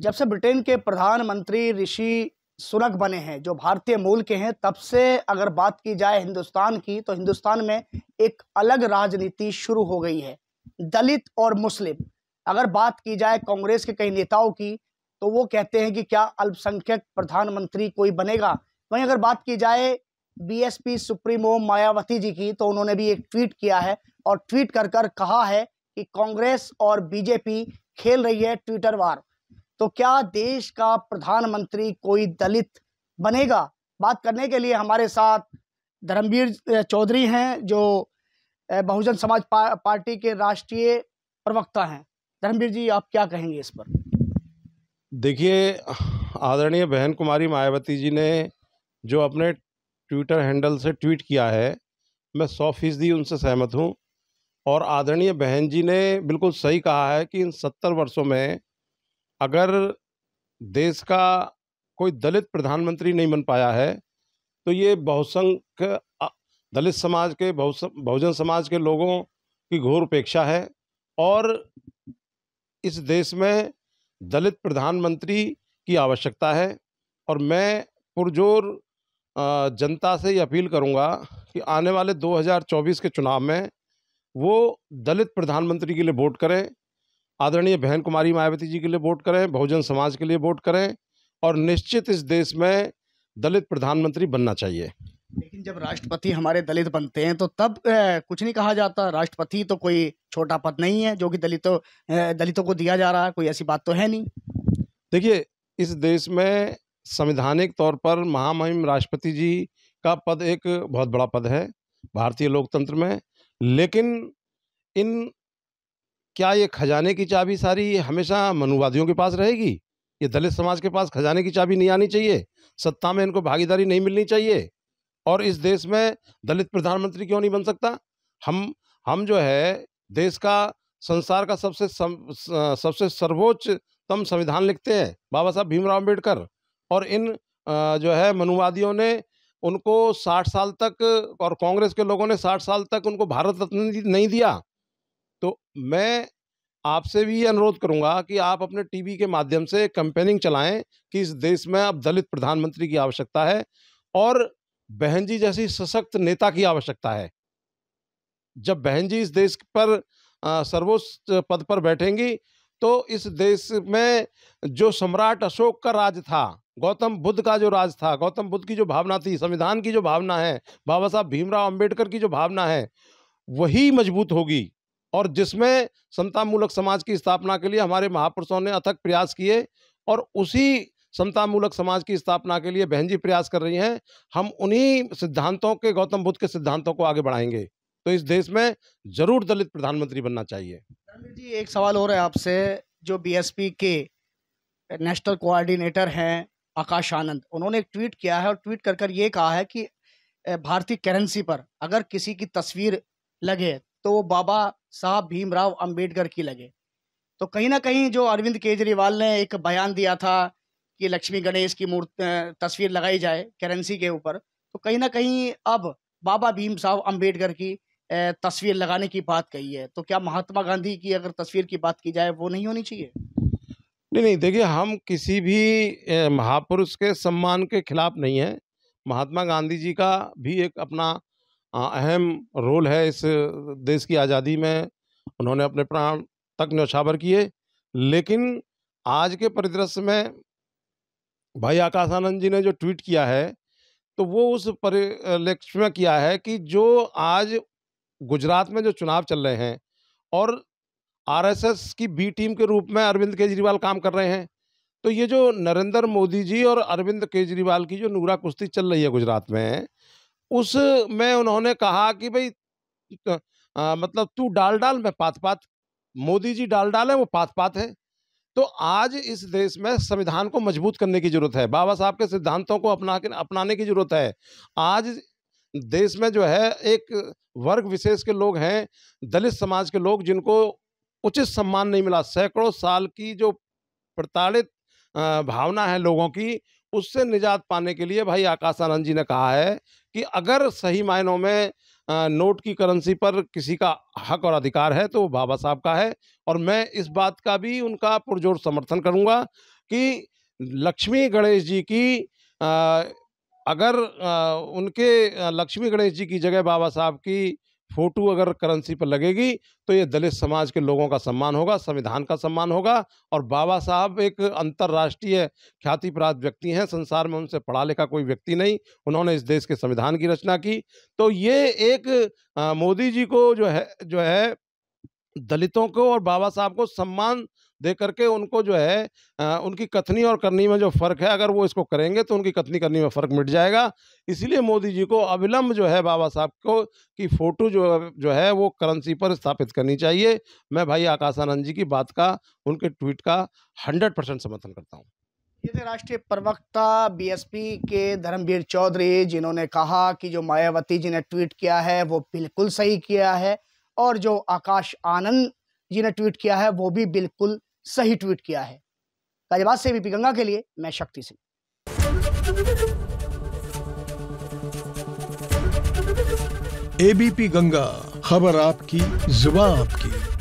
जब से ब्रिटेन के प्रधानमंत्री ऋषि सुनक बने हैं जो भारतीय मूल के हैं तब से अगर बात की जाए हिंदुस्तान की तो हिंदुस्तान में एक अलग राजनीति शुरू हो गई है दलित और मुस्लिम अगर बात की जाए कांग्रेस के कई नेताओं की तो वो कहते हैं कि क्या अल्पसंख्यक प्रधानमंत्री कोई बनेगा वहीं अगर बात की जाए बीएसपी सुप्रीमो मायावती जी की तो उन्होंने भी एक ट्वीट किया है और ट्वीट कर कर कहा है कि कांग्रेस और बीजेपी खेल रही है ट्विटर वार तो क्या देश का प्रधानमंत्री कोई दलित बनेगा बात करने के लिए हमारे साथ धर्मवीर चौधरी हैं जो बहुजन समाज पा, पार्टी के राष्ट्रीय प्रवक्ता हैं धर्मवीर जी आप क्या कहेंगे इस पर देखिए आदरणीय बहन कुमारी मायावती जी ने जो अपने ट्विटर हैंडल से ट्वीट किया है मैं सौ फीसदी उनसे सहमत हूँ और आदरणीय बहन जी ने बिल्कुल सही कहा है कि इन सत्तर वर्षों में अगर देश का कोई दलित प्रधानमंत्री नहीं बन पाया है तो ये बहुसंख्य दलित समाज के बहुजन समाज के लोगों की घोर उपेक्षा है और इस देश में दलित प्रधानमंत्री की आवश्यकता है और मैं पुरजोर जनता से ये अपील करूंगा कि आने वाले 2024 के चुनाव में वो दलित प्रधानमंत्री के लिए वोट करें आदरणीय बहन कुमारी मायावती जी के लिए वोट करें बहुजन समाज के लिए वोट करें और निश्चित इस देश में दलित प्रधानमंत्री बनना चाहिए लेकिन जब राष्ट्रपति हमारे दलित बनते हैं तो तब ए, कुछ नहीं कहा जाता राष्ट्रपति तो कोई छोटा पद नहीं है जो कि दलितों दलितों को दिया जा रहा है कोई ऐसी बात तो है नहीं देखिए इस देश में संविधानिक तौर पर महामहिम राष्ट्रपति जी का पद एक बहुत बड़ा पद है भारतीय लोकतंत्र में लेकिन इन क्या ये खजाने की चाबी सारी हमेशा मनुवादियों के पास रहेगी ये दलित समाज के पास खजाने की चाबी नहीं आनी चाहिए सत्ता में इनको भागीदारी नहीं मिलनी चाहिए और इस देश में दलित प्रधानमंत्री क्यों नहीं बन सकता हम हम जो है देश का संसार का सबसे सम, सबसे सर्वोच्चतम संविधान लिखते हैं बाबा साहब भीमराव अम्बेडकर और इन जो है मनुवादियों ने उनको 60 साल तक और कांग्रेस के लोगों ने 60 साल तक उनको भारत रत्न नहीं दिया तो मैं आपसे भी ये अनुरोध करूंगा कि आप अपने टीवी के माध्यम से कंपेनिंग चलाएं कि इस देश में अब दलित प्रधानमंत्री की आवश्यकता है और बहन जी जैसी सशक्त नेता की आवश्यकता है जब बहन जी इस देश पर सर्वोच्च पद पर बैठेंगी तो इस देश में जो सम्राट अशोक का राज था गौतम बुद्ध का जो राज था गौतम बुद्ध की जो भावना थी संविधान की जो भावना है बाबा साहब भीमराव अम्बेडकर की जो भावना है वही मजबूत होगी और जिसमें समतामूलक समाज की स्थापना के लिए हमारे महापुरुषों ने अथक प्रयास किए और उसी समतामूलक समाज की स्थापना के लिए बहन जी प्रयास कर रही हैं हम उन्हीं सिद्धांतों के गौतम बुद्ध के सिद्धांतों को आगे बढ़ाएंगे तो इस देश में जरूर दलित प्रधानमंत्री बनना चाहिए जी एक सवाल हो रहा है आपसे जो बीएसपी के नेशनल कोऑर्डिनेटर हैं आकाश आनंद उन्होंने एक ट्वीट किया है और ट्वीट कर कर ये कहा है कि भारतीय करेंसी पर अगर किसी की तस्वीर लगे तो वो बाबा साहब भीमराव अंबेडकर की लगे तो कहीं ना कहीं जो अरविंद केजरीवाल ने एक बयान दिया था कि लक्ष्मी गणेश की मूर्ति तस्वीर लगाई जाए करेंसी के ऊपर तो कहीं ना कहीं अब बाबा भीम साहब अम्बेडकर की तस्वीर लगाने की बात कही है तो क्या महात्मा गांधी की अगर तस्वीर की बात की जाए वो नहीं होनी चाहिए नहीं नहीं देखिए हम किसी भी महापुरुष के सम्मान के खिलाफ नहीं है महात्मा गांधी जी का भी एक अपना अहम रोल है इस देश की आज़ादी में उन्होंने अपने प्राण तक न्यौछावर किए लेकिन आज के परिदृश्य में भाई आकाश आनंद जी ने जो ट्वीट किया है तो वो उस परिलक्ष्य में किया है कि जो आज गुजरात में जो चुनाव चल रहे हैं और आरएसएस की बी टीम के रूप में अरविंद केजरीवाल काम कर रहे हैं तो ये जो नरेंद्र मोदी जी और अरविंद केजरीवाल की जो नूरा कुश्ती चल रही है गुजरात में उस में उन्होंने कहा कि भाई मतलब तू डाल डाल मैं पात पात मोदी जी डाल डाल है वो पात पात है तो आज इस देश में संविधान को मजबूत करने की जरूरत है बाबा साहब के सिद्धांतों को अपना के अपनाने की जरूरत है आज देश में जो है एक वर्ग विशेष के लोग हैं दलित समाज के लोग जिनको उचित सम्मान नहीं मिला सैकड़ों साल की जो प्रताड़ित भावना है लोगों की उससे निजात पाने के लिए भाई आकाशानंद जी ने कहा है कि अगर सही मायनों में नोट की करेंसी पर किसी का हक और अधिकार है तो बाबा साहब का है और मैं इस बात का भी उनका पुरजोर समर्थन करूँगा कि लक्ष्मी गणेश जी की अगर उनके लक्ष्मी गणेश जी की जगह बाबा साहब की फोटो अगर करेंसी पर लगेगी तो ये दलित समाज के लोगों का सम्मान होगा संविधान का सम्मान होगा और बाबा साहब एक अंतर्राष्ट्रीय ख्याति प्राप्त व्यक्ति हैं संसार में उनसे पढ़ा लिखा कोई व्यक्ति नहीं उन्होंने इस देश के संविधान की रचना की तो ये एक मोदी जी को जो है जो है दलितों को और बाबा साहब को सम्मान दे करके उनको जो है आ, उनकी कथनी और करनी में जो फ़र्क है अगर वो इसको करेंगे तो उनकी कथनी करनी में फ़र्क मिट जाएगा इसीलिए मोदी जी को अविलंब जो है बाबा साहब को की फ़ोटो जो जो है वो करेंसी पर स्थापित करनी चाहिए मैं भाई आकाशानंद जी की बात का उनके ट्वीट का हंड्रेड परसेंट समर्थन करता हूँ ये थे राष्ट्रीय प्रवक्ता बीएसपी के धर्मवीर चौधरी जिन्होंने कहा कि जो मायावती जी ने ट्वीट किया है वो बिल्कुल सही किया है और जो आकाश आनंद जी ने ट्वीट किया है वो भी बिल्कुल सही ट्वीट किया है गाजियाबाद से बीपी गंगा के लिए मैं शक्ति सिंह एबीपी गंगा खबर आपकी जुबा आपकी